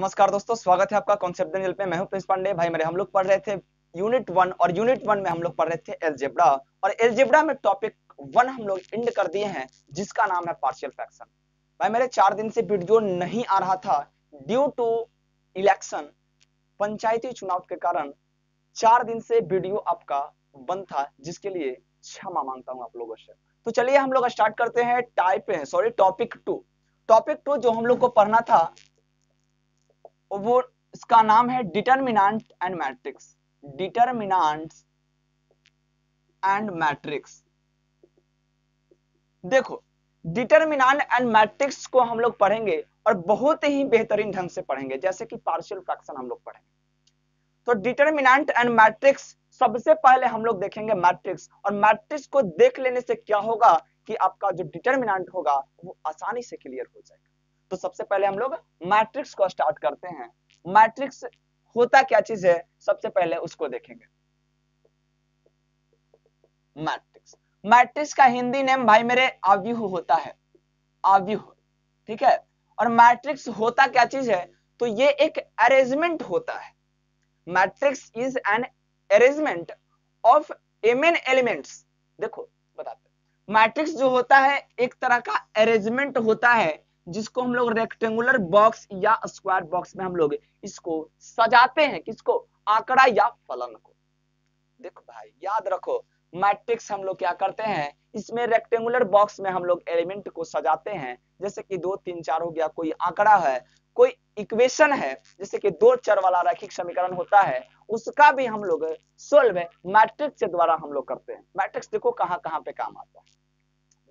नमस्कार दोस्तों स्वागत है आपका कॉन्सेप्ट जल पे मैं हूं प्रिंस पांडे भाई मेरे हम लोग पढ़ रहे थे यूनिट वन और यूनिट वन में हम लोग पढ़ रहे थे एलजेब्रा और एलजेब्रा में टॉपिक वन हम लोग इंड कर दिए हैं जिसका नाम है पार्शियल फ्रैक्शन भाई मेरे चार दिन से वीडियो नहीं आ रहा था ड्यू टू इलेक्शन पंचायती चुनाव के कारण चार दिन से वीडियो आपका बंद था जिसके लिए क्षमा मांगता हूँ आप लोगों से तो चलिए हम लोग स्टार्ट करते हैं type sorry topic two topic two जो हम लोग को पढ़ना था वो इसका नाम है determinant and matrix determinant and matrix देखो डिटर्मिनांट एंड मैट्रिक्स को हम लोग पढ़ेंगे और बहुत ही बेहतरीन ढंग से पढ़ेंगे जैसे कि पार्शियल फ्रैक्शन हम लोग पढ़ेंगे तो डिटर्मिनाट एंड मैट्रिक्स सबसे पहले हम लोग देखेंगे मैट्रिक्स और मैट्रिक्स को देख लेने से क्या होगा कि आपका जो डिटर्मिनाट होगा वो आसानी से क्लियर हो जाएगा तो सबसे पहले हम लोग मैट्रिक्स को स्टार्ट करते हैं मैट्रिक्स होता क्या चीज है सबसे पहले उसको देखेंगे मैट्रिक्स मैट्रिक्स का हिंदी नेम भाई मेरे आव्यूह होता है आव्यूह ठीक है और मैट्रिक्स होता क्या चीज है तो ये एक अरेंजमेंट होता है matrix is an arrangement of m n elements देखो बताते मैट्रिक्स जो होता है एक तरह का अरेंजमेंट होता है जिसको हम लोग रेक्टेंगुलर बॉक्स या स्क्वायर बॉक्स में हम लोग इसको सजाते हैं किसको आंकड़ा या फलन को देखो भाई याद रखो मैट्रिक्स हम लोग क्या करते हैं इसमें रेक्टेंगुलर बॉक्स में हम लोग एलिमेंट को सजाते हैं जैसे कि दो तीन चार हो गया कोई आंकड़ा है कोई इक्वेशन है जैसे कि दो चर वाला रैखिक समीकरण होता है उसका भी हम लोग सोल्व मैट्रिक्स के द्वारा हम लोग करते हैं मैट्रिक्स देखो कहाँ कहाँ पे काम आता है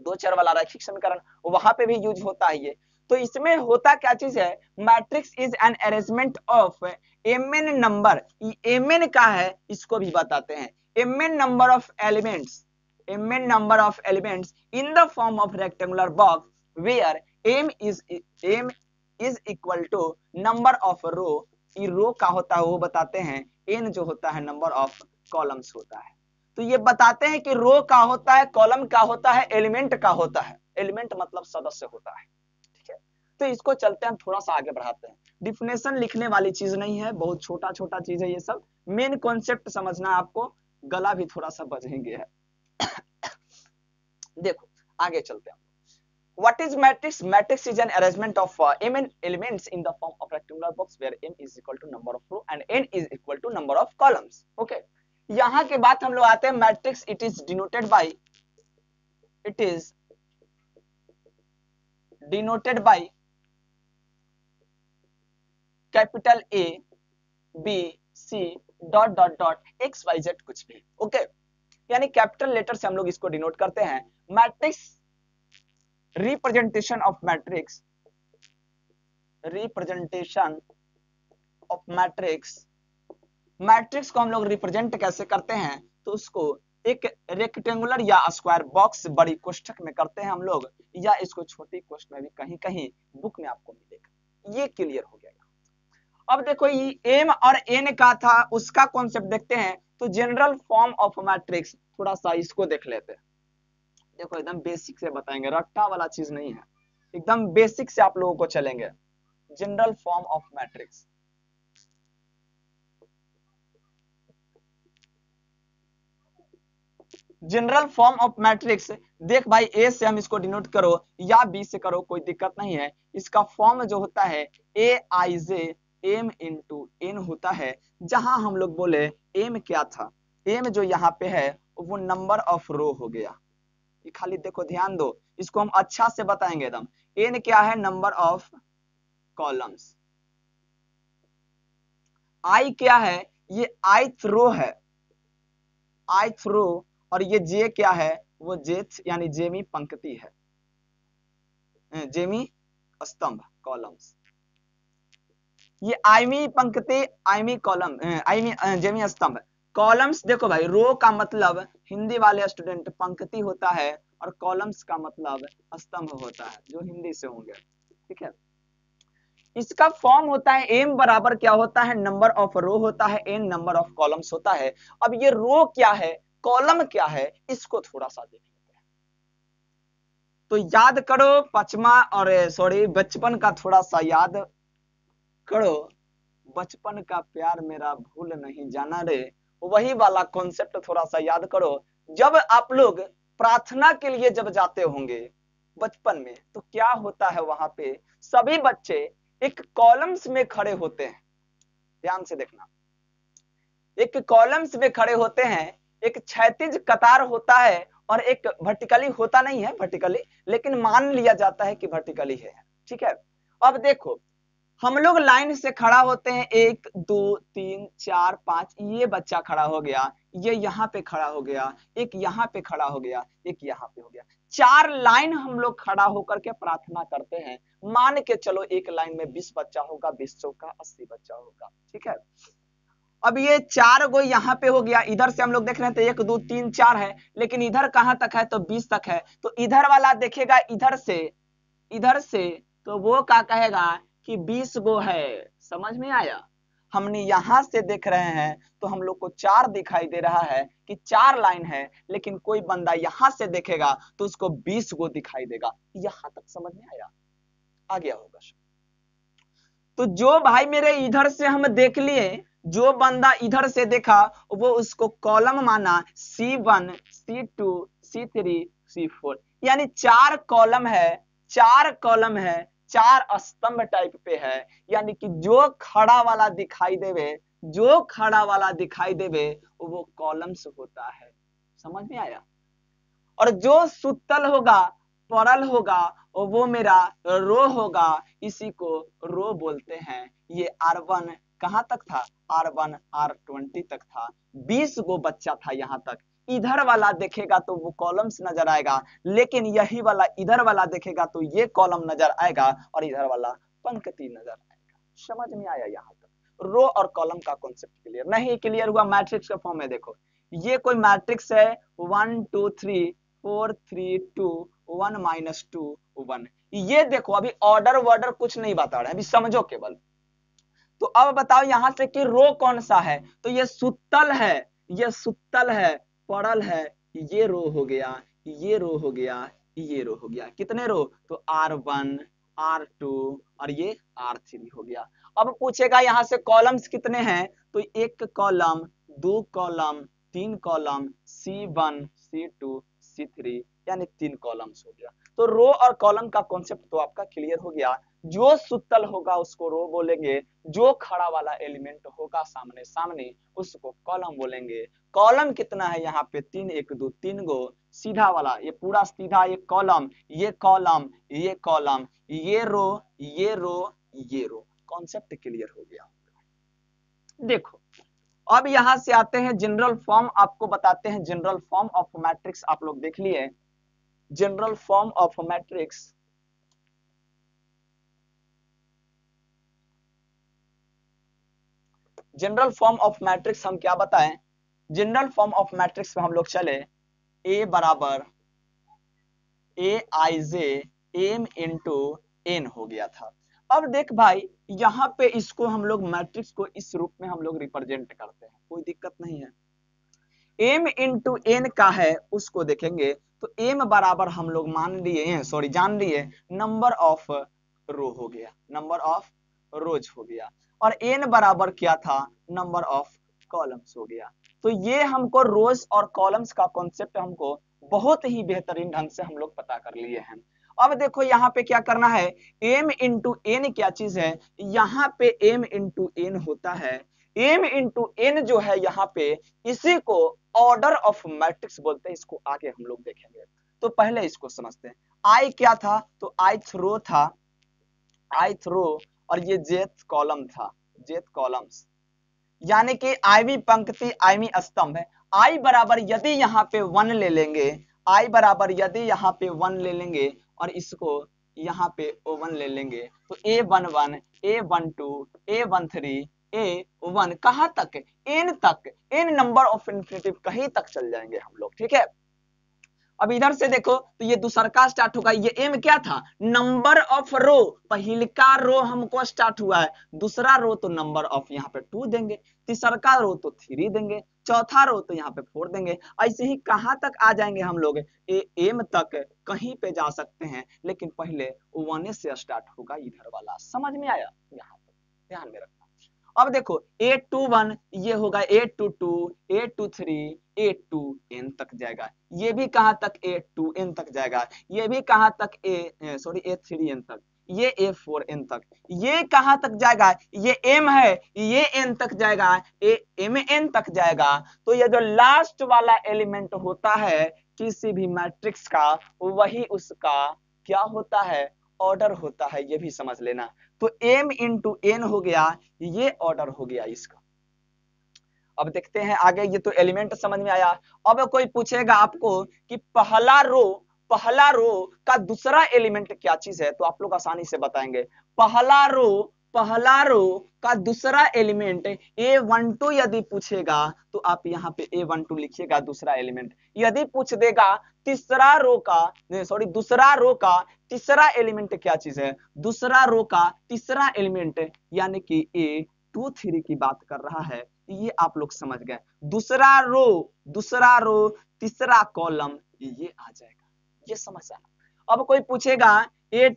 दो चर वाला रैखिक समीकरण वहां पे भी यूज होता है ये तो इसमें होता क्या चीज है matrix is an arrangement of M N number M N का है इसको भी बताते हैं M N number of elements M N number of elements in the form of rectangular box where M is M is equal to number of row row का होता है वो बताते हैं एन जो होता है नंबर ऑफ कॉलम्स होता है तो ये बताते हैं कि रो का होता है कॉलम का होता है एलिमेंट का होता है एलिमेंट मतलब सदस्य होता है ठीक है तो इसको चलते हम थोड़ा सा आगे बढ़ाते हैं डिफिनेशन लिखने वाली चीज नहीं है बहुत छोटा छोटा चीज है ये सब मेन कॉन्सेप्ट समझना आपको गला भी थोड़ा सा बजेंगे है देखो आगे चलते हैं What is matrix? Matrix is an arrangement of uh, mn elements in the form of rectangular box where m is equal to number of row and n is equal to number of columns. Okay. यहां के बाद हम लोग आते हैं matrix it is denoted by it is denoted by capital A B C dot dot dot X Y Z कुछ भी okay okay? यानी कैपिटल लेटर से हम लोग इसको डिनोट करते हैं matrix representation of matrix representation of matrix matrix को हम लोग रिप्रेजेंट कैसे करते हैं तो उसको एक रेक्टेंगुलर या स्क्वायर बॉक्स बड़ी कोष्ठक में करते हैं हम लोग या इसको छोटी कोष्ठ में भी कहीं कहीं बुक में आपको मिलेगा ये क्लियर हो गया अब देखो ये एम और एन का था उसका कॉन्सेप्ट देखते हैं तो जनरल फॉर्म ऑफ मैट्रिक्स थोड़ा सा इसको देख लेते हैं देखो एकदम बेसिक से बताएंगे रट्टा वाला चीज नहीं है एकदम बेसिक से आप लोगों को चलेंगे general form of matrix general form of matrix देख भाई ए से हम इसको डिनोट करो या बी से करो कोई दिक्कत नहीं है इसका फॉर्म जो होता है A I J M into N होता है जहां हम लोग बोले एम क्या था एम जो यहाँ पे है वो नंबर ऑफ रो हो गया ये खाली देखो ध्यान दो इसको हम अच्छा से बताएंगे एकदम एन क्या है नंबर ऑफ कॉलम्स आई क्या है ये आई थ्रो है आई थ्रो और ये जे क्या है वो जेथ यानी जेमी पंक्ति है जेमी स्तंभ कॉलम्स ये आईमी पंक्ति आईमी कॉलम आईमी जेमी स्तंभ कॉलम्स देखो भाई रो का मतलब हिंदी वाले स्टूडेंट पंक्ति होता है और कॉलम्स का मतलब स्तंभ होता है जो हिंदी से होंगे ठीक है इसका फॉर्म होता है एम बराबर क्या होता है नंबर ऑफ रो होता है एन नंबर ऑफ कॉलम्स होता है अब ये रो क्या है कॉलम क्या है इसको थोड़ा सा देख लेते हैं तो याद करो पचमा और सॉरी बचपन का थोड़ा सा याद करो बचपन का प्यार मेरा भूल नहीं जाना रे वही वाला कॉन्सेप्ट थोड़ा सा याद करो जब आप लोग प्रार्थना के लिए जब जाते होंगे बचपन में तो क्या होता है वहां पे सभी बच्चे एक कॉलम्स में खड़े होते हैं ध्यान से देखना एक कॉलम्स में खड़े होते हैं एक क्षैतिज कतार होता है और एक वर्टिकली होता नहीं है वर्टिकली लेकिन मान लिया जाता है कि वर्टिकली है ठीक है अब देखो हम लोग लाइन से खड़ा होते हैं एक दो तीन चार पांच ये बच्चा खड़ा हो गया ये यहाँ पे खड़ा हो गया एक यहाँ पे खड़ा हो गया एक यहाँ पे हो गया चार लाइन हम लोग खड़ा होकर के प्रार्थना करते हैं मान के चलो एक लाइन में बीस बच्चा होगा बीस चौका अस्सी बच्चा होगा ठीक है अब ये चार गो यहाँ पे हो गया इधर से हम लोग देख रहे थे तो एक दो तीन चार है लेकिन इधर कहाँ तक है तो बीस तक है तो इधर वाला देखेगा इधर से इधर से तो वो क्या कहेगा कि बीस गो है समझ में आया हमने यहां से देख रहे हैं तो हम लोग को चार दिखाई दे रहा है कि चार लाइन है लेकिन कोई बंदा यहां से देखेगा तो उसको बीस गो दिखाई देगा यहां तक समझ में आया आ गया होगा तो जो भाई मेरे इधर से हम देख लिए जो बंदा इधर से देखा वो उसको कॉलम माना C one C two C three C four यानी चार कॉलम है चार कॉलम है चार स्तंभ टाइप पे है यानी कि जो खड़ा वाला दिखाई देवे जो खड़ा वाला दिखाई देवे वो कॉलम्स होता है समझ में आया और जो सुतल होगा परल होगा वो मेरा रो होगा इसी को रो बोलते हैं ये आर वन कहां तक था आर वन आर ट्वेंटी तक था बीस गो बच्चा था यहाँ तक इधर वाला देखेगा तो वो कॉलम्स नजर आएगा लेकिन यही वाला इधर वाला देखेगा तो ये कॉलम नजर आएगा और इधर वाला पंक्ति नजर आएगा समझ में आया यहाँ तक रो और कॉलम का कॉन्सेप्ट क्लियर नहीं क्लियर हुआ मैट्रिक्स के फॉर्म में देखो ये कोई मैट्रिक्स है one two three four three two one minus two one ये देखो अभी ऑर्डर वर्डर कुछ नहीं बता रहे अभी समझो केवल तो अब बताओ यहाँ से कि रो कौन सा है तो ये सुतल है ये सुतल है पड़ल है ये रो हो गया ये रो हो गया ये रो हो गया कितने रो तो आर वन आर टू और ये आर थ्री हो गया अब पूछेगा यहाँ से कॉलम्स कितने हैं तो एक कॉलम दो कॉलम तीन column C one C two C three यानी तीन कॉलम्स हो गया तो रो और कॉलम का कॉन्सेप्ट तो आपका क्लियर हो गया जो सुतल होगा उसको रो बोलेंगे जो खड़ा वाला एलिमेंट होगा सामने सामने उसको कॉलम बोलेंगे कॉलम कितना है यहाँ पे तीन एक दो तीन गो सीधा वाला ये पूरा सीधा ये कॉलम ये कॉलम ये कॉलम ये रो ये रो ये रो कॉन्सेप्ट क्लियर हो गया देखो अब यहां से आते हैं जनरल फॉर्म आपको बताते हैं जनरल फॉर्म ऑफ मैट्रिक्स आप लोग देख लिए general form of matrix general form of matrix हम क्या बताएं जनरल फॉर्म ऑफ मैट्रिक्स में हम लोग चले ए बराबर A I J M two N हो गया था अब देख भाई यहाँ पे इसको हम लोग मैट्रिक्स को इस रूप में हम लोग रिप्रेजेंट करते हैं कोई दिक्कत नहीं है एम इन टू एन का है उसको देखेंगे तो एम बराबर हम लोग मान लिए सॉरी जान लिए नंबर ऑफ रो हो गया नंबर ऑफ रोज हो गया और एन बराबर क्या था नंबर ऑफ कॉलम्स हो गया तो ये हमको रोज और कॉलम्स का कॉन्सेप्ट हमको बहुत ही बेहतरीन ढंग से हम लोग पता कर लिए हैं अब देखो यहाँ पे क्या करना है एम इंटू एन क्या चीज है यहाँ पे एम इंटू एन होता है एम इंटू एन जो है यहाँ पे इसी को ऑर्डर ऑफ मैट्रिक्स बोलते हैं इसको आगे हम लोग देखेंगे तो पहले इसको समझते हैं आई क्या था तो आई थ्रो था आई थ्रो और ये जेथ कॉलम था जेथ कॉलम्स यानी कि आईवी पंक्ति आईवी स्तंभ है आई बराबर यदि यहाँ पे वन ले लेंगे आई बराबर यदि यहाँ पे वन ले लेंगे और इसको यहाँ पे ओ वन ले लेंगे तो A one one A one two A one three A one कहाँ तक एन तक एन नंबर ऑफ इन्फिनेटिव कहीं तक चल जाएंगे हम लोग ठीक है अब इधर से देखो तो ये दूसरका स्टार्ट होगा ये एम क्या था नंबर ऑफ रो का रो हमको स्टार्ट हुआ है दूसरा रो तो नंबर ऑफ यहाँ पे टू देंगे का रो तो थ्री देंगे चौथा रो तो यहाँ पे फोर देंगे ऐसे ही कहाँ तक आ जाएंगे हम लोग ए एम तक कहीं पे जा सकते हैं लेकिन पहले वन से स्टार्ट होगा इधर वाला समझ में आया यहाँ पे ध्यान में रखो अब देखो ए टू वन ये होगा A two two A two three A two N तक जाएगा ये भी कहां तक ए टू एन तक जाएगा ये भी कहां तक A sorry A three N तक ये ए फोर एन तक ये कहाँ तक जाएगा ये एम है ये एन तक जाएगा ए एम एन तक जाएगा तो ये जो लास्ट वाला एलिमेंट होता है किसी भी मैट्रिक्स का वही उसका क्या होता है ऑर्डर होता है ये भी समझ लेना तो एम इंटू एन हो गया ये ऑर्डर हो गया इसका अब देखते हैं आगे ये तो एलिमेंट समझ में आया अब कोई पूछेगा आपको कि पहला रो पहला रो का दूसरा एलिमेंट क्या चीज है तो आप लोग आसानी से बताएंगे पहला रो पहला रो का दूसरा एलिमेंट ए वन टू यदि पूछेगा तो आप यहाँ पे ए वन टू लिखिएगा दूसरा एलिमेंट यदि पूछ देगा तीसरा रो का सॉरी दूसरा रो का तीसरा एलिमेंट क्या चीज है दूसरा रो का तीसरा एलिमेंट यानी कि ए टू थ्री की बात कर रहा है ये आप लोग समझ गए दूसरा रो दूसरा रो तीसरा कॉलम ये आ जाएगा ये समझ जाना अब कोई पूछेगा ए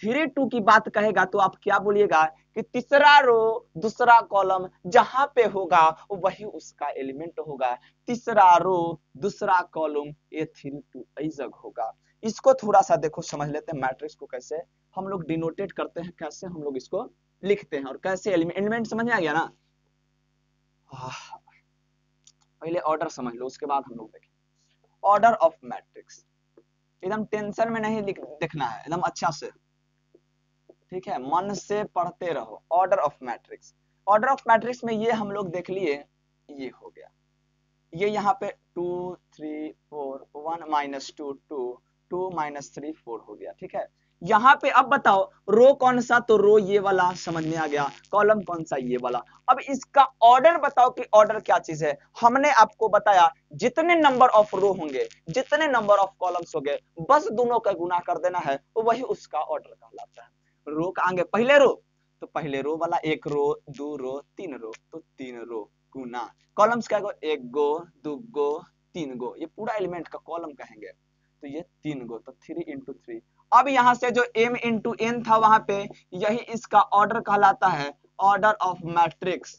थ्री टू की बात कहेगा तो आप क्या बोलिएगा कि तीसरा रो दूसरा कॉलम जहां पे होगा वही उसका एलिमेंट होगा तीसरा रो दूसरा कॉलम ये थ्री टू ऐजग होगा इसको थोड़ा सा देखो समझ लेते हैं मैट्रिक्स को कैसे हम लोग डिनोटेट करते हैं कैसे हम लोग इसको लिखते हैं और कैसे एलिमेंट एलिमेंट समझ में आ गया ना पहले ऑर्डर समझ लो उसके बाद हम लोग देखें ऑर्डर ऑफ मैट्रिक्स एकदम टेंशन में नहीं देखना है एकदम अच्छा से ठीक है मन से पढ़ते रहो order of matrix order of matrix में ये हम लोग देख लिए ये हो गया ये यहाँ पे two three four one minus two two two minus three four हो गया ठीक है यहाँ पे अब बताओ रो कौन सा तो रो ये वाला समझ में आ गया कॉलम कौन सा ये वाला अब इसका ऑर्डर बताओ कि ऑर्डर क्या चीज है हमने आपको बताया जितने नंबर ऑफ रो होंगे जितने नंबर ऑफ कॉलम्स होंगे बस दोनों का गुना कर देना है वही उसका ऑर्डर कहलाता है रो का आगे पहले रो तो पहले रो वाला एक रो दो रो तीन रो तो तीन रो गुना कॉलम्स का गो एक गो दो गो तीन गो ये पूरा एलिमेंट का कॉलम कहेंगे तो ये तीन गो तो थ्री इंटू थ्री अब यहाँ से जो m इंटू एन था वहां पे यही इसका ऑर्डर कहलाता है ऑर्डर ऑफ मैट्रिक्स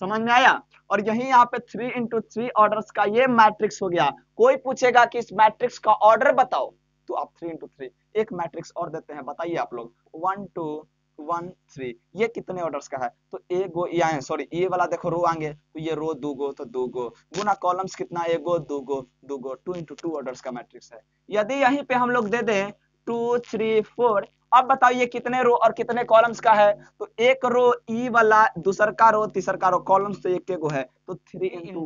समझ में आया और यही यहाँ पे थ्री इंटू थ्री ऑर्डर का ये मैट्रिक्स हो गया कोई पूछेगा कि इस मैट्रिक्स का ऑर्डर बताओ तो आप थ्री इंटू थ्री एक मैट्रिक्स और देते हैं बताइए आप लोग वन टू वन थ्री ये कितने ऑर्डर्स का है तो ए गो या सॉरी ये वाला देखो रो आगे तो ये रो दो गो तो दो गो गुना कॉलम्स कितना ए गो दो गो दो गो टू इंटू टू ऑर्डर्स का मैट्रिक्स है यदि यहीं पे हम लोग दे दें टू थ्री फोर अब बताओ ये कितने रो और कितने कॉलम्स का है तो एक रो ई e वाला दूसर का रो तीसर का रो कॉलम्स तो एक को है तो थ्री इंटू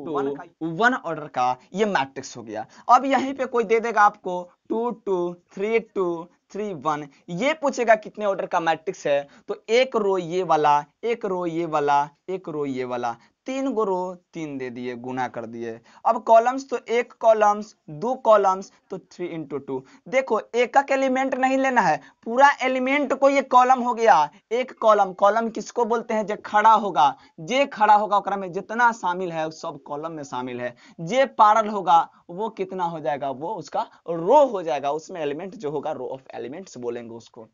वन ऑर्डर का ये मैट्रिक्स हो गया अब यहीं पे कोई दे देगा आपको two two three two three one ये पूछेगा कितने ऑर्डर का मैट्रिक्स है तो एक रो ये वाला एक रो ये वाला एक रो ये वाला तीन गुरु तीन दे दिए गुना कर दिए अब कॉलम्स तो एक कॉलम्स दो कॉलम्स तो थ्री इंटू टू देखो एकक एलिमेंट नहीं लेना है पूरा एलिमेंट को ये कॉलम हो गया एक कॉलम कॉलम किसको बोलते हैं जो खड़ा होगा जे खड़ा होगा ओकरा में जितना शामिल है सब कॉलम में शामिल है जे पारल होगा वो कितना हो जाएगा वो उसका रो हो जाएगा उसमें एलिमेंट जो होगा रो ऑफ एलिमेंट बोलेंगे उसको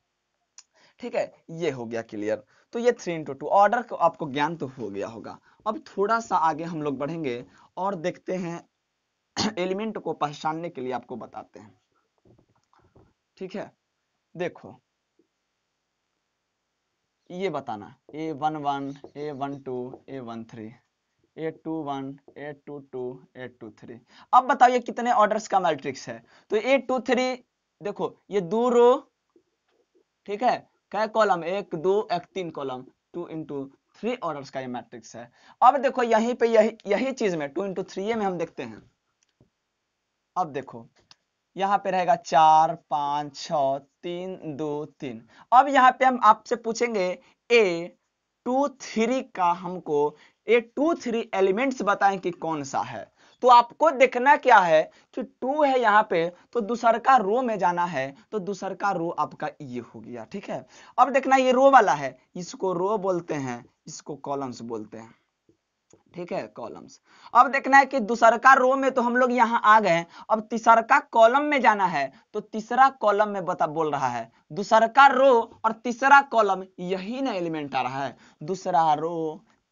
ठीक है ये हो गया क्लियर तो ये थ्री इंटू टू ऑर्डर आपको ज्ञान तो हो गया होगा अब थोड़ा सा आगे हम लोग बढ़ेंगे और देखते हैं एलिमेंट को पहचानने के लिए आपको बताते हैं ठीक है देखो ये बताना A one one A one two A one three A two one A two two A two three अब बताओ ये कितने ऑर्डर्स का मैट्रिक्स है तो ए टू थ्री देखो ये दो रो ठीक है क्या कॉलम एक दो एक तीन column two into three orders का ये मैट्रिक्स है अब देखो यहीं पे यही यही चीज में टू इंटू थ्री में हम देखते हैं अब देखो यहाँ पे रहेगा चार पांच छ तीन दो तीन अब यहाँ पे हम आपसे पूछेंगे ए टू थ्री का हमको ए टू थ्री एलिमेंट्स बताएं कि कौन सा है तो आपको देखना क्या है कि टू है यहाँ पे तो दूसर का रो में जाना है तो दूसर का रो आपका ये हो गया ठीक है अब देखना ये रो वाला है इसको रो बोलते हैं इसको कॉलम्स बोलते हैं ठीक है कॉलम्स अब देखना है कि दूसर का रो में तो हम लोग यहाँ आ गए अब तीसर का कॉलम में जाना है तो तीसरा कॉलम में बता बोल रहा है दूसर का रो और तीसरा कॉलम यही ना एलिमेंट आ रहा है दूसरा रो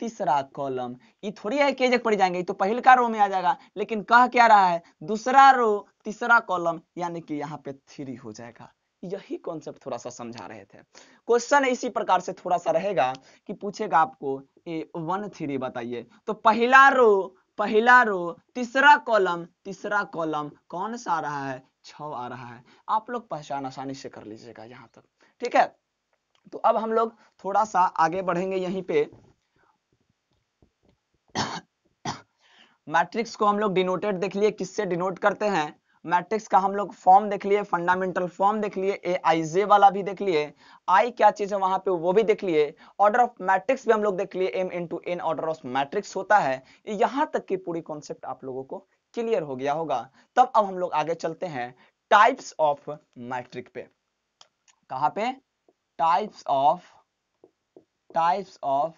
तीसरा कॉलम ये थोड़ी है कि पड़ जाएंगे तो पहले का रो में आ जाएगा लेकिन कह क्या रहा है दूसरा रो तीसरा कॉलम यानी कि यहाँ पे थ्री हो जाएगा यही कॉन्सेप्ट थोड़ा सा समझा रहे थे क्वेश्चन इसी प्रकार से थोड़ा सा रहेगा कि पूछेगा आपको ए वन थ्री बताइए तो पहला रो पहला रो तीसरा कॉलम तीसरा कॉलम कौन सा आ रहा है छ आ रहा है आप लोग पहचान आसानी से कर लीजिएगा यहाँ तक ठीक है तो अब हम लोग थोड़ा सा आगे बढ़ेंगे यहीं पे मैट्रिक्स को हम लोग डिनोटेड देख लिए किससे डिनोट करते हैं मैट्रिक्स का हम लोग फॉर्म देख लिए फंडामेंटल फॉर्म देख लिए ए आई जे वाला भी देख लिए आई क्या चीज है वहां पे वो भी देख लिए ऑर्डर ऑफ मैट्रिक्स भी हम लोग देख लिए M into N order of matrix होता है यहां तक की पूरी कॉन्सेप्ट आप लोगों को क्लियर हो गया होगा तब अब हम लोग आगे चलते हैं टाइप्स ऑफ मैट्रिक पे कहा पे types of types of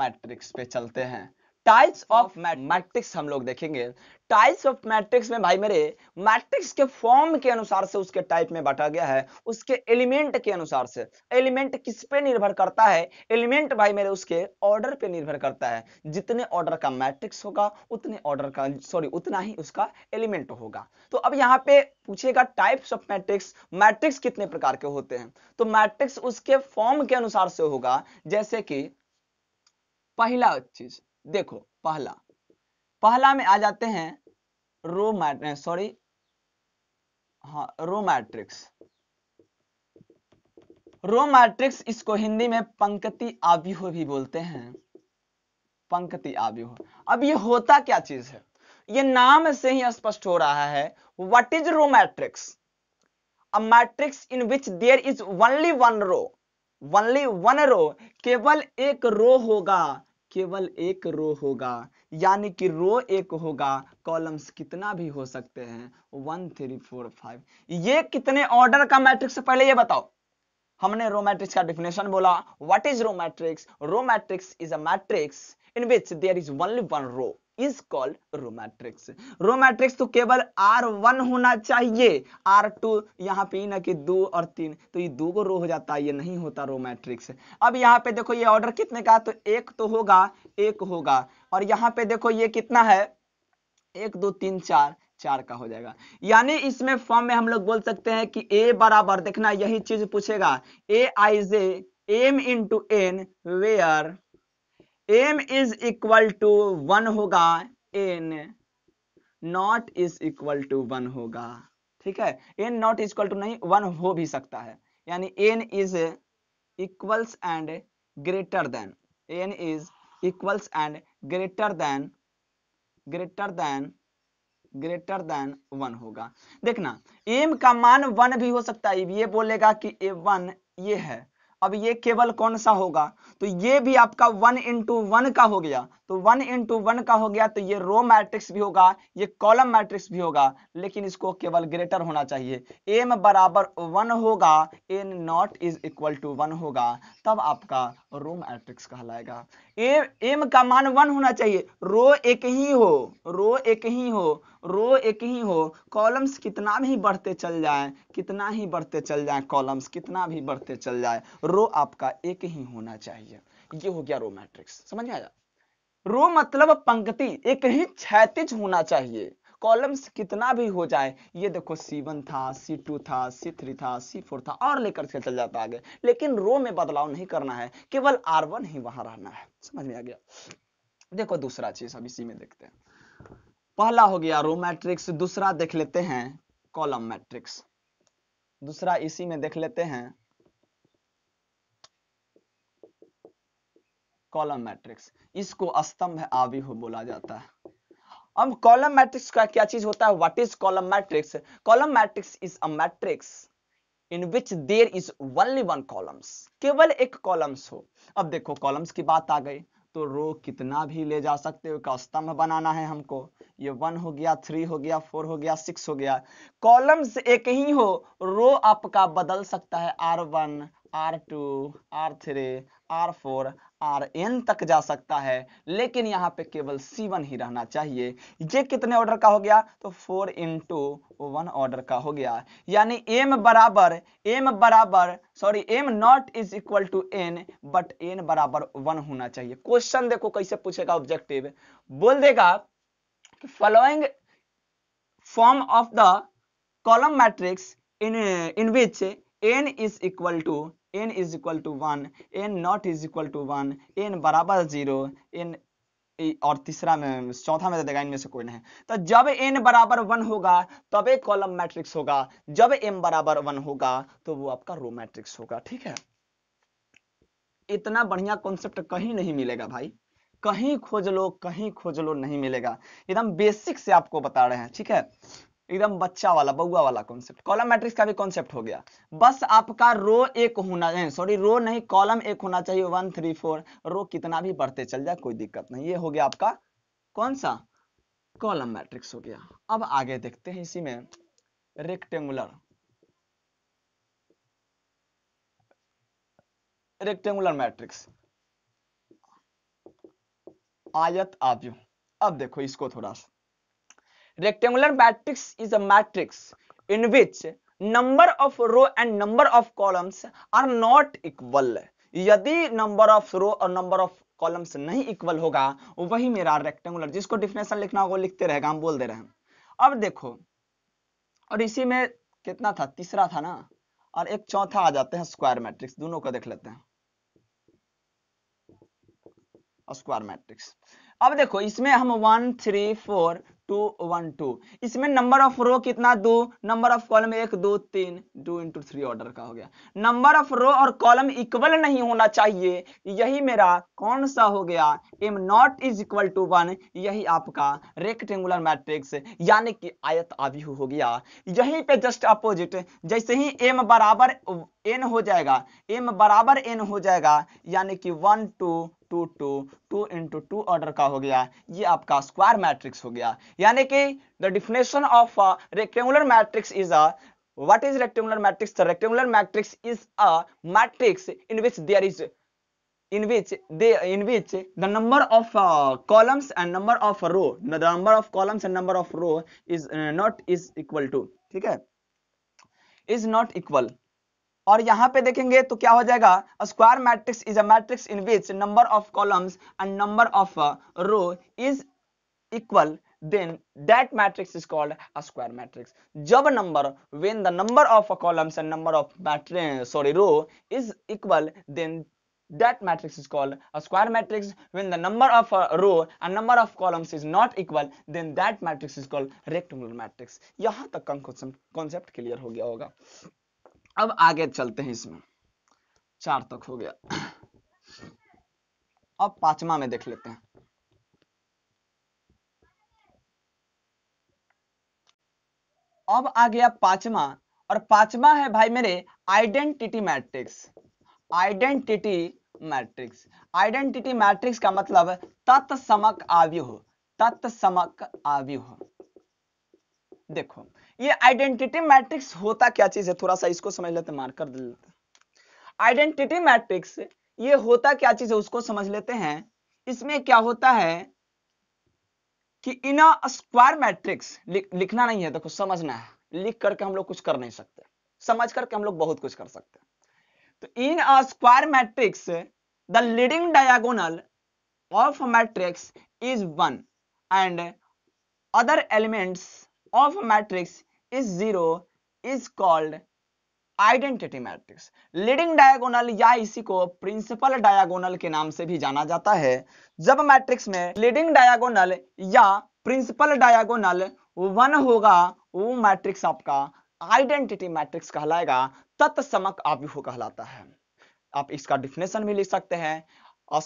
matrix पे चलते हैं टाइल्स ऑफ मैट्रिक्स हम लोग देखेंगे टाइल्स ऑफ मैट्रिक्स में भाई मेरे मैट्रिक्स के फॉर्म के अनुसार से उसके टाइप में बांटा गया है उसके एलिमेंट के अनुसार से एलिमेंट किस पे निर्भर करता है एलिमेंट भाई मेरे उसके ऑर्डर पे निर्भर करता है जितने ऑर्डर का मैट्रिक्स होगा उतने ऑर्डर का सॉरी उतना ही उसका एलिमेंट होगा तो अब यहाँ पे पूछेगा टाइप्स ऑफ मैट्रिक्स मैट्रिक्स कितने प्रकार के होते हैं तो मैट्रिक्स उसके फॉर्म के अनुसार से होगा जैसे कि पहला चीज देखो पहला पहला में आ जाते हैं रो मैट्रिक सॉरी हाँ रो मैट्रिक्स रो मैट्रिक्स इसको हिंदी में पंक्ति आव्यूह भी बोलते हैं पंक्ति आव्यूह अब ये होता क्या चीज है ये नाम से ही स्पष्ट हो रहा है what is row matrix a matrix in which there is only one row only one row केवल एक रो होगा केवल एक रो होगा यानी कि रो एक होगा कॉलम्स कितना भी हो सकते हैं वन थ्री फोर फाइव ये कितने ऑर्डर का मैट्रिक्स पहले ये बताओ हमने रो मैट्रिक्स का डिफिनेशन बोला what is row matrix row matrix is a matrix in which there is only one row is called row matrix row matrix तो केवल आर वन होना चाहिए आर टू यहाँ पे ना कि दो और तीन तो ये दो को रो हो जाता है ये नहीं होता रोमैट्रिक्स अब यहाँ पे देखो ये ऑर्डर कितने का तो एक तो होगा एक होगा और यहाँ पे देखो ये कितना है एक दो तीन चार चार का हो जाएगा यानी इसमें फॉर्म में हम लोग बोल सकते हैं कि ए बराबर देखना यही चीज पूछेगा A I J M into N where M is equal to one होगा N not is equal to one होगा ठीक है N not is equal to नहीं वन हो भी सकता है यानी N is equals and greater than N is equals and greater than greater than greater than one होगा देखना एम का मान वन भी हो सकता है ये बोलेगा कि ए वन ये है अब ये केवल कौन सा होगा तो ये भी आपका वन इंटू वन का हो गया तो वन इंटू वन का हो गया तो ये रो मैट्रिक्स भी होगा ये कॉलम मैट्रिक्स भी होगा लेकिन इसको केवल ग्रेटर होना चाहिए एम बराबर वन होगा N not is equal to one होगा तब आपका रो मैट्रिक्स कहलाएगा एम का मान वन होना चाहिए रो एक ही हो रो एक ही हो रो एक ही हो कॉलम्स कितना भी बढ़ते चल जाए कितना ही बढ़ते चल जाए कॉलम्स कितना भी बढ़ते चल जाए रो आपका एक ही होना चाहिए ये हो गया रो मैट्रिक्स समझ आया रो मतलब पंक्ति एक ही क्षैतिज होना चाहिए कॉलम्स कितना भी हो जाए ये देखो C1 था C2 था C3 था C4 था और लेकर चल जाता आगे लेकिन रो में बदलाव नहीं करना है केवल R1 ही वहां रहना है समझ में आ गया देखो दूसरा चीज अब इसी में देखते हैं पहला हो गया रो मैट्रिक्स दूसरा देख लेते हैं कॉलम मैट्रिक्स दूसरा इसी में देख लेते हैं कॉलम मैट्रिक्स इसको स्तंभ हो बोला जाता है अब कॉलम मैट्रिक्स का क्या चीज होता है what is column matrix column matrix is a matrix in which there is only one columns केवल एक कॉलम्स हो अब देखो कॉलम्स की बात आ गई तो रो कितना भी ले जा सकते हो का स्तंभ बनाना है हमको ये वन हो गया थ्री हो गया फोर हो गया सिक्स हो गया कॉलम्स एक ही हो रो आपका बदल सकता है R one R two R three R four R N तक जा सकता है लेकिन यहाँ पे केवल सी वन ही रहना चाहिए ये कितने ऑर्डर का हो गया तो फोर इंटू वन ऑर्डर का हो गया यानी एम बराबर एम बराबर sorry M not is equal to N but N बराबर वन होना चाहिए क्वेश्चन देखो कैसे पूछेगा ऑब्जेक्टिव बोल देगा following form of the column matrix in in which N is equal to N is equal to one N not is equal to one N बराबर zero N और तीसरा में चौथा में तो देगा इनमें से कोई नहीं तो जब एन बराबर वन होगा तब एक कॉलम मैट्रिक्स होगा जब एम बराबर वन होगा तो वो आपका रो मैट्रिक्स होगा ठीक है इतना बढ़िया कॉन्सेप्ट कहीं नहीं मिलेगा भाई कहीं खोज लो कहीं खोज लो नहीं मिलेगा एकदम बेसिक से आपको बता रहे हैं ठीक है एकदम बच्चा वाला बउआ वाला कॉन्सेप्ट कॉलम मैट्रिक्स का भी कॉन्सेप्ट हो गया बस आपका रो एक होना चाहिए सॉरी रो नहीं कॉलम एक होना चाहिए वन थ्री फोर रो कितना भी बढ़ते चल जाए कोई दिक्कत नहीं ये हो गया आपका कौन सा कॉलम मैट्रिक्स हो गया अब आगे देखते हैं इसी में रेक्टेंगुलर रेक्टेंगुलर मैट्रिक्स आयत आप अब देखो इसको थोड़ा सा rectangular matrix is a matrix in which number of row and number of columns are not equal यदि नंबर ऑफ रो और नंबर ऑफ कॉलम्स नहीं इक्वल होगा वही मेरा रेक्टेंगुलर जिसको डिफिनेशन लिखना होगा लिखते रहेगा हम बोल दे रहे हैं अब देखो और इसी में कितना था तीसरा था ना और एक चौथा आ जाते हैं स्क्वायर मैट्रिक्स दोनों को देख लेते हैं स्क्वायर मैट्रिक्स अब देखो इसमें हम one three four two one two इसमें नंबर ऑफ रो कितना दो नंबर ऑफ कॉलम एक दो तीन टू इंटू थ्री ऑर्डर का हो गया नंबर ऑफ रो और कॉलम इक्वल नहीं होना चाहिए यही मेरा कौन सा हो गया M not is equal to one यही आपका रेक्टेंगुलर मैट्रिक्स यानी कि आयत आवि हो गया यहीं पे जस्ट अपोजिट जैसे ही एम बराबर एन हो जाएगा एम बराबर एन हो जाएगा यानी कि one two two two two into two order का हो गया ये आपका स्क्वायर मैट्रिक्स हो गया यानी कि the definition of rectangular matrix is a what is rectangular matrix the rectangular matrix is a matrix in which there is in which they in which the number of uh, columns and number of row the number of columns and number of row is uh, not is equal to ठीक है is not equal और यहाँ पे देखेंगे तो क्या हो जाएगा square matrix is a matrix in which number of columns and number of row is equal then that matrix is called a square matrix jab number when the number of columns and number of matrix sorry row is equal then that matrix is called a square matrix when the number of a row and number of columns is not equal then that matrix is called rectangular matrix yahan tak concept concept clear ho gaya hoga अब आगे चलते हैं इसमें चार तक हो गया अब पांचवा में देख लेते हैं अब आ गया पांचवा और पांचवा है भाई मेरे identity matrix identity matrix identity matrix का मतलब तत्समक आव्यूह हो तत्समक आव्यूह हो देखो ये आइडेंटिटी मैट्रिक्स होता क्या चीज है थोड़ा सा इसको समझ लेते मार्क कर लेते आइडेंटिटी मैट्रिक्स ये होता क्या चीज है उसको समझ लेते हैं इसमें क्या होता है कि इन स्क्वायर मैट्रिक्स लिखना नहीं है देखो समझना है लिख करके हम लोग कुछ कर नहीं सकते समझ करके हम लोग बहुत कुछ कर सकते तो in a square matrix the leading diagonal of matrix is one and other elements of matrix is zero is called identity matrix leading diagonal या इसी को प्रिंसिपल डायगोनल के नाम से भी जाना जाता है जब मैट्रिक्स में लीडिंग डायगोनल या प्रिंसिपल डायगोनल वन होगा वो मैट्रिक्स आपका आइडेंटिटी मैट्रिक्स कहलाएगा तत्समक आव्यूह कहलाता है आप इसका डिफिनेशन भी लिख सकते हैं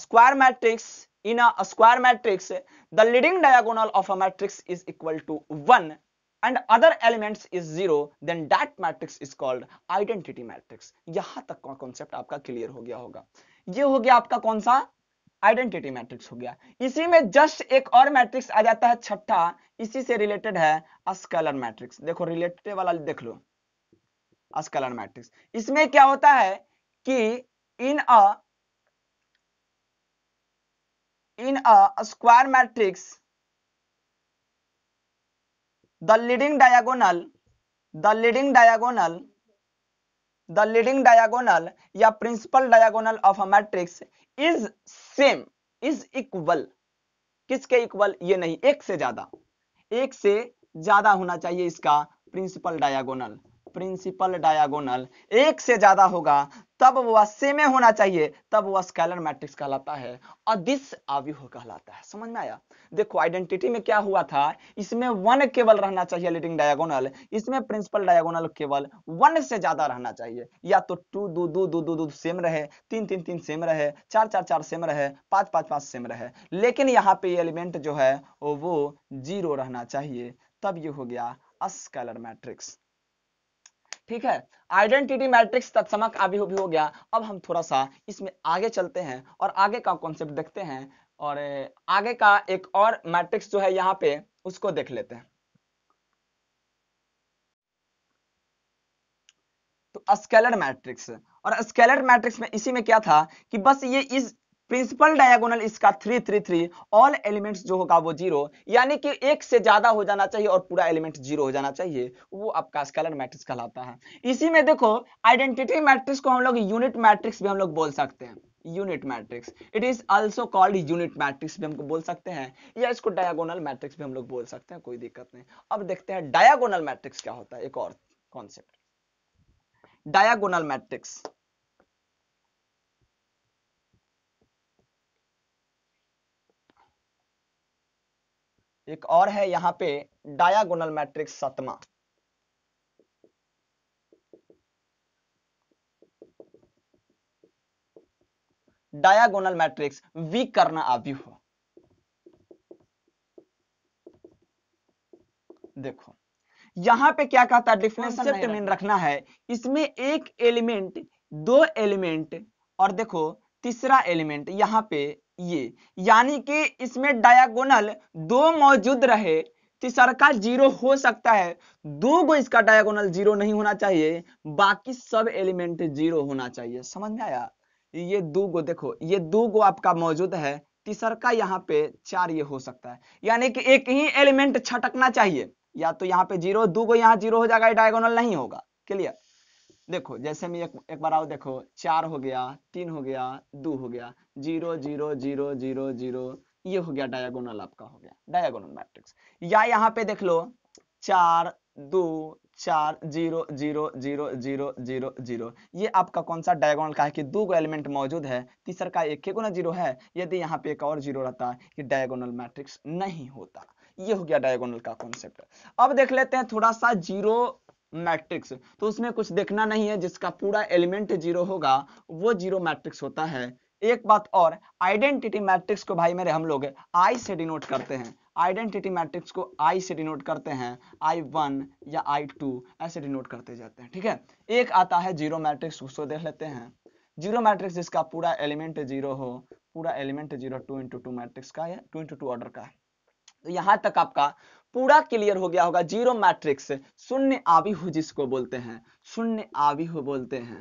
square matrix in a square matrix the leading diagonal of a matrix is equal to one and other elements is zero then that matrix is called identity matrix yahan tak ka concept aapka clear ho gaya hoga ye ho gaya aapka kaun sa identity matrix हो गया इसी में just एक और matrix आ जाता है छठा इसी से रिलेटेड है अस्कलर मैट्रिक्स देखो रिलेटेड वाला देख लो अस्कलर मैट्रिक्स इसमें क्या होता है कि in a in a square matrix the leading diagonal the leading diagonal the leading diagonal या principal diagonal of a matrix is same is equal किसके equal ये नहीं एक से ज्यादा एक से ज्यादा होना चाहिए इसका प्रिंसिपल डायगोनल प्रिंसिपल डायगोनल एक से ज्यादा होगा तब वह सेमे होना चाहिए तब वह स्कैलर मैट्रिक्स कहलाता है और दिस आव्यूह कहलाता है समझ में आया देखो आइडेंटिटी में क्या हुआ था इसमें वन केवल रहना चाहिए लीडिंग डायगोनल इसमें प्रिंसिपल डायगोनल केवल वन से ज्यादा रहना चाहिए या तो टू दो दो दो दो दो सेम रहे तीन तीन तीन सेम रहे चार चार चार सेम रहे पांच पांच पांच सेम रहे लेकिन यहाँ पे एलिमेंट जो है वो जीरो रहना चाहिए तब ये हो गया स्कैलर मैट्रिक्स ठीक है आइडेंटिटी मैट्रिक्स तत्समक अभी हो भी हो गया अब हम थोड़ा सा इसमें आगे चलते हैं और आगे का कॉन्सेप्ट देखते हैं और आगे का एक और मैट्रिक्स जो है यहाँ पे उसको देख लेते हैं तो स्केलर मैट्रिक्स और स्केलर मैट्रिक्स में इसी में क्या था कि बस ये इस प्रिंसिपल डायगोनल इसका three three three all elements जो होगा वो जीरो यानी कि एक से ज्यादा हो जाना चाहिए और पूरा एलिमेंट जीरो हो जाना चाहिए वो आपका स्केलर मैट्रिक्स कहलाता है इसी में देखो आइडेंटिटी मैट्रिक्स को हम लोग यूनिट मैट्रिक्स भी हम लोग बोल सकते हैं unit matrix it is also called unit matrix भी हमको बोल सकते हैं या इसको डायगोनल मैट्रिक्स भी हम लोग बोल सकते हैं कोई दिक्कत नहीं अब देखते हैं डायगोनल मैट्रिक्स क्या होता है एक और कॉन्सेप्ट डायगोनल मैट्रिक्स एक और है यहां पे डायागोनल मैट्रिक्स सतमा डायागोनल मैट्रिक्स वी करना आव्यू हो देखो यहां पे क्या कहता है डिफिनेशन मेन रखना है इसमें एक एलिमेंट दो एलिमेंट और देखो तीसरा एलिमेंट यहां पे ये यानी कि इसमें डायगोनल दो मौजूद रहे तीसरा तो का जीरो हो सकता है दो को इसका डायगोनल जीरो नहीं होना चाहिए बाकी सब एलिमेंट जीरो होना चाहिए समझ में आया ये दो गो देखो ये दो गो आपका मौजूद है तीसरा तो का यहाँ पे चार ये हो सकता है यानी कि एक ही एलिमेंट छटकना चाहिए या तो यहाँ पे जीरो दो गो यहाँ जीरो हो जाएगा डायगोनल नहीं होगा क्लियर देखो जैसे मैं एक, एक बार आओ देखो चार हो गया तीन हो गया दो हो गया zero zero zero zero zero ये हो गया डायगोनल आपका हो गया डायगोनल मैट्रिक्स या यहाँ पे देख लो चार दो चार zero zero zero zero zero zero ये आपका कौन सा डायगोनल का है कि दो एलिमेंट मौजूद है तीसरा का एक गुना जीरो है यदि यहाँ पे एक और जीरो रहता ये डायगोनल मैट्रिक्स नहीं होता ये हो गया डायगोनल का कॉन्सेप्ट अब देख लेते हैं थोड़ा सा जीरो मैट्रिक्स तो उसमें कुछ देखना नहीं है जिसका पूरा एलिमेंट जीरो होगा वो जीरो मैट्रिक्स होता है एक बात और आइडेंटिटी मैट्रिक्स को भाई मेरे हम लोग आई से डिनोट करते हैं आइडेंटिटी मैट्रिक्स को आई से डिनोट करते हैं आई वन या आई टू ऐसे डिनोट करते जाते हैं ठीक है एक आता है जीरो मैट्रिक्स उसको देख लेते हैं जीरो मैट्रिक्स जिसका पूरा एलिमेंट जीरो हो पूरा element zero two into two matrix का या टू इंटू टू ऑर्डर का है तो यहां तक आपका पूरा क्लियर हो गया होगा जीरो मैट्रिक्स शून्य आविहु जिसको बोलते हैं शून्य आविहु बोलते हैं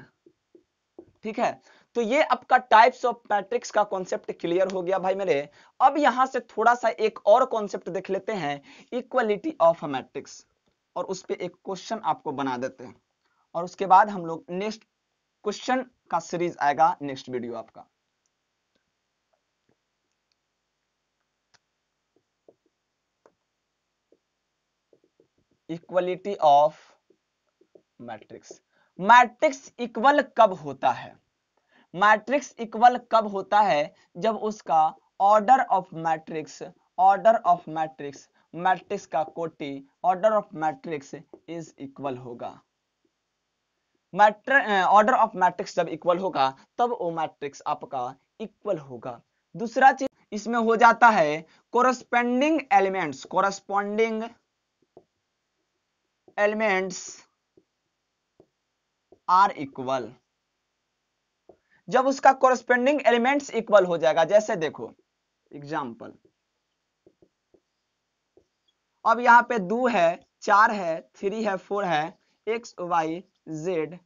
ठीक है तो ये आपका टाइप्स ऑफ मैट्रिक्स का कॉन्सेप्ट क्लियर हो गया भाई मेरे अब यहां से थोड़ा सा एक और कॉन्सेप्ट देख लेते हैं इक्वलिटी ऑफ मैट्रिक्स और उस पर एक क्वेश्चन आपको बना देते हैं और उसके बाद हम लोग नेक्स्ट क्वेश्चन का सीरीज आएगा नेक्स्ट वीडियो आपका equality of matrix matrix equal कब होता है मैट्रिक्स इक्वल कब होता है जब उसका order of matrix order of matrix matrix का कोटि order of matrix is equal होगा ऑर्डर ऑफ मैट्रिक्स जब इक्वल होगा तब वो मैट्रिक्स आपका इक्वल होगा दूसरा चीज इसमें हो जाता है corresponding elements corresponding elements are equal जब उसका कोरस्पेंडिंग एलिमेंट्स इक्वल हो जाएगा जैसे देखो एग्जाम्पल अब यहां पे दो है चार है थ्री है फोर है एक्स वाई जेड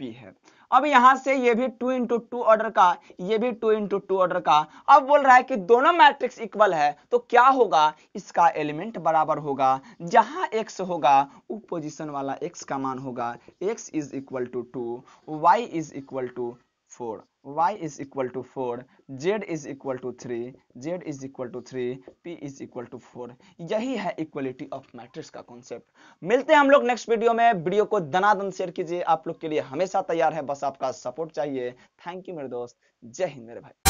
पी है अब यहां से ये भी टू इंटू टू ऑर्डर का ये भी टू इंटू टू ऑर्डर का अब बोल रहा है कि दोनों मैट्रिक्स इक्वल है तो क्या होगा इसका एलिमेंट बराबर होगा जहां एक्स होगा उस पोजिशन वाला एक्स का मान होगा x is equal to two y is equal to four y is equal to four z is equal to three z is equal to three p is equal to four यही है equality of matrix का concept मिलते हैं हम लोग next video में video को दनादन शेयर कीजिए आप लोग के लिए हमेशा तैयार है बस आपका सपोर्ट चाहिए थैंक यू मेरे दोस्त जय हिंद मेरे भाई